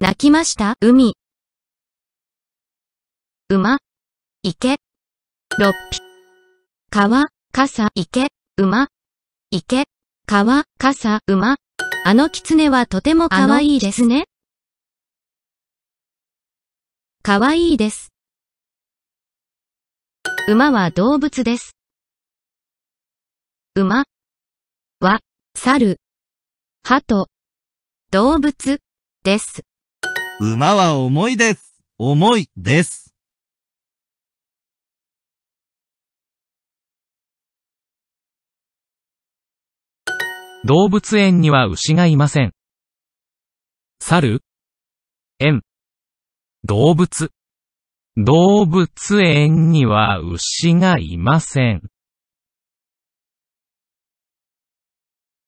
泣きました、海。馬、池、六匹。川、傘、池、馬、池、川、傘、馬。あの狐はとても可愛いですね。可愛いです。馬は動物です。馬は、猿、鳩、動物です。馬は重いです。重いです。動物園には牛がいません。猿、園、動物。動物園には牛がいません。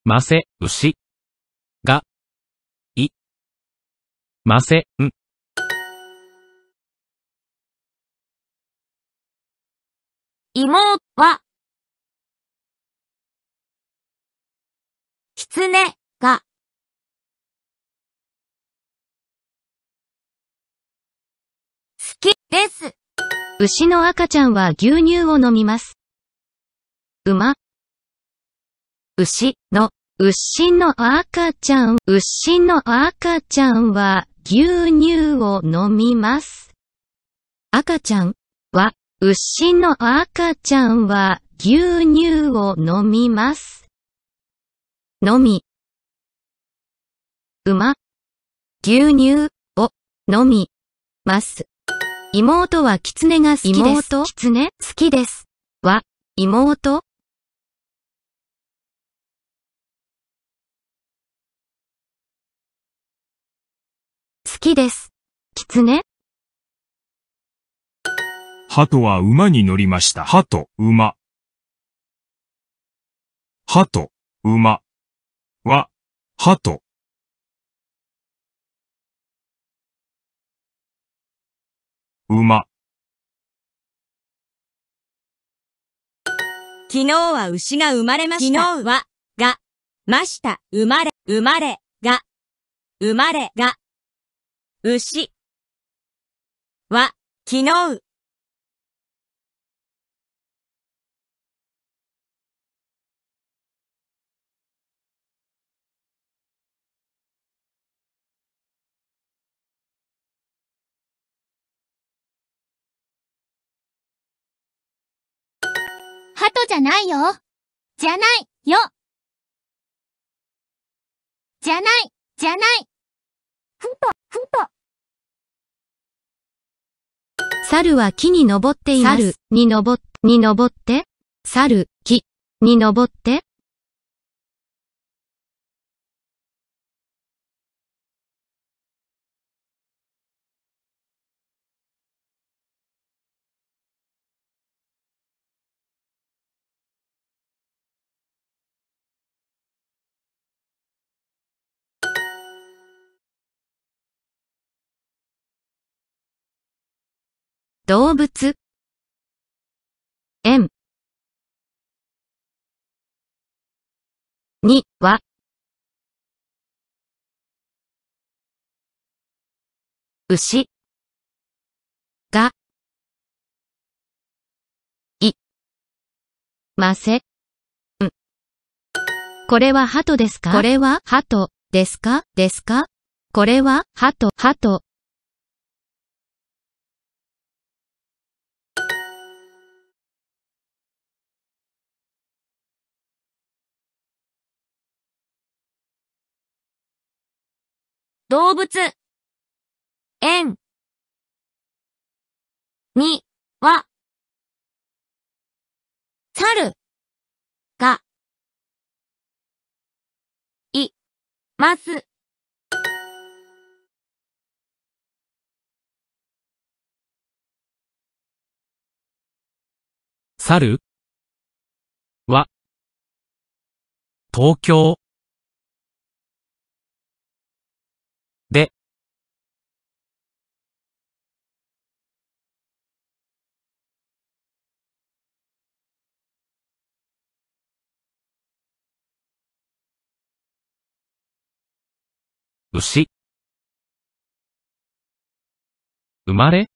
ませ、牛。ません。妹は、狐が、好きです。牛の赤ちゃんは牛乳を飲みます。馬、牛の、牛の赤ちゃん、牛の赤ちゃんは、牛乳を飲みます。赤ちゃんは、牛の赤ちゃんは牛乳を飲みます。飲み。馬、牛乳を飲みます。妹は狐が好きです。妹狐好きです。は、妹きです。狐鳩は馬に乗りました。鳩、馬。鳩、馬。は、鳩。馬。昨日は牛が生まれました。昨日は、が、ました。生まれ、生まれ、が、生まれ、が。牛は、昨日。鳩じゃないよ。じゃないよ。じゃない、じゃない。ふふたた猿は木に登っています。猿に登、に登って、猿、木に登って、動物縁。には牛がいません。これは鳩ですかこれは鳩ですかですかこれは鳩鳩動物、園に、は、猿、が、い、ます。猿は、東京、牛生まれ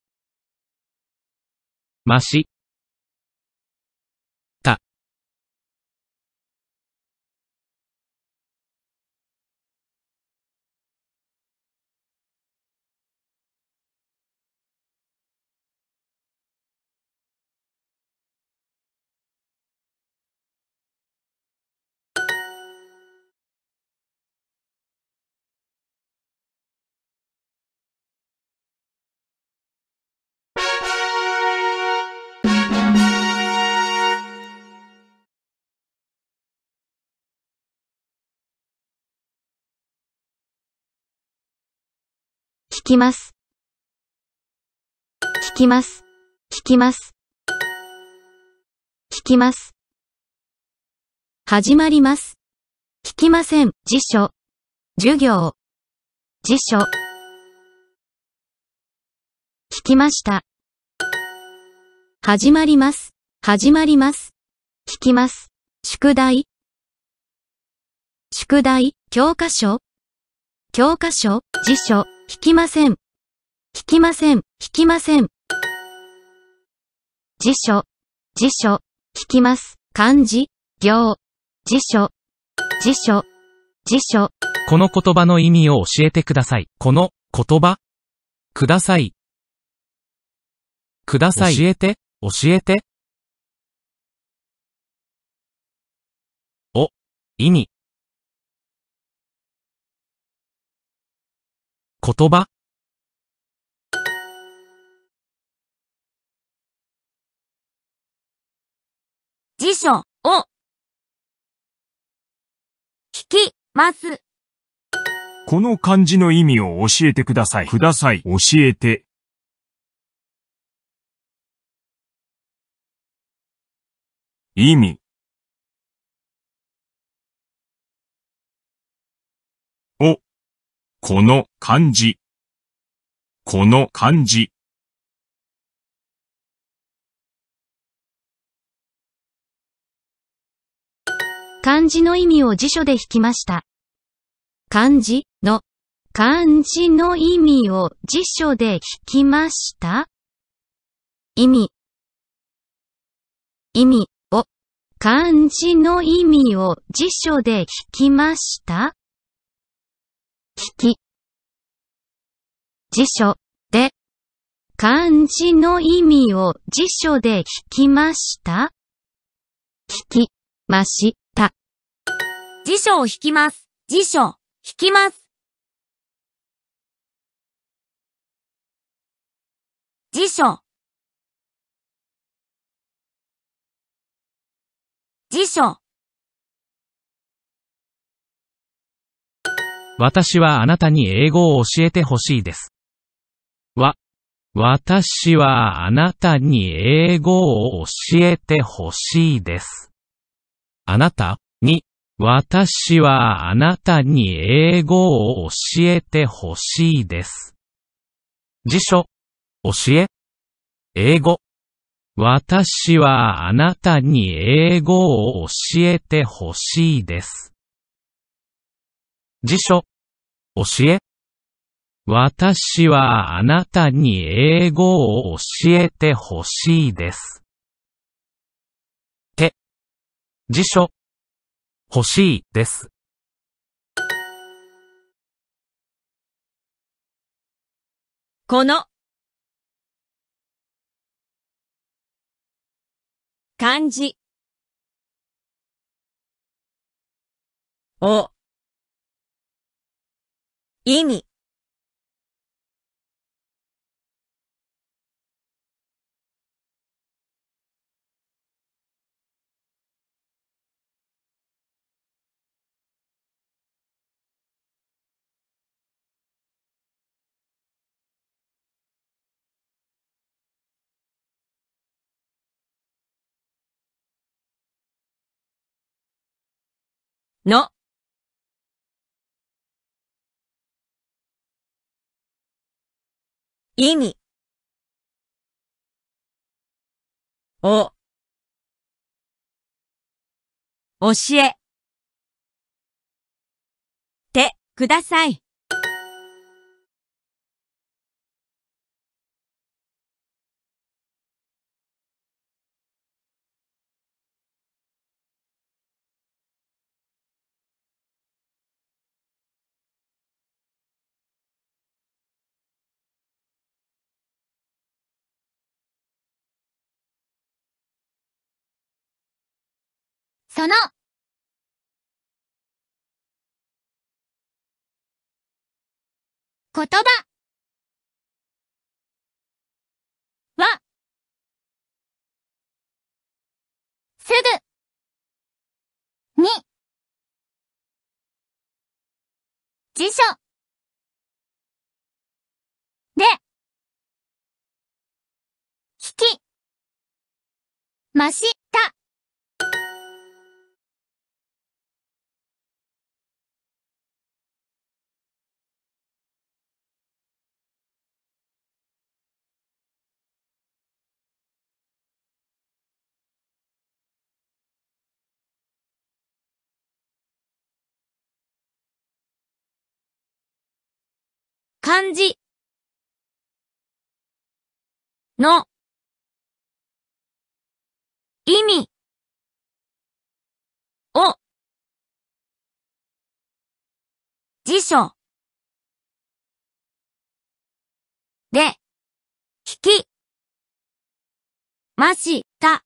ましきます。聞きます。聞きます。聞きます。始まります。聞きません。辞書。授業。辞書。聞きました。始まります。始まります。聞きます。宿題。宿題、教科書。教科書、辞書。聞きません。聞きません。聞きません。辞書、辞書、聞きます。漢字、行、辞書、辞書、辞書。この言葉の意味を教えてください。この言葉、ください。ください。教えて、教えて。お、意味、言葉辞書を聞きます。この漢字の意味を教えてください。ください。教えて。意味。この漢字。この漢字。漢字の意味を辞書で引きました。漢字の漢字の意味を辞書で引きました意味意味を漢字の意味を辞書で引きました聞き。辞書で漢字の意味を辞書で聞きました聞きました。辞書を引きます。辞書、引きます。辞書。辞書。私はあなたに英語を教えてほしいです。わ、私はあなたに英語を教えてほしいです。あなたに、私はあなたに英語を教えてほしいです。辞書、教え、英語。私はあなたに英語を教えてほしいです。辞書。教え。私はあなたに英語を教えてほしいです。て。辞書。欲しいです。この漢字を意味の意味お教えてください。その言葉はすぐに辞書で聞きまし漢字の意味を辞書で聞きました。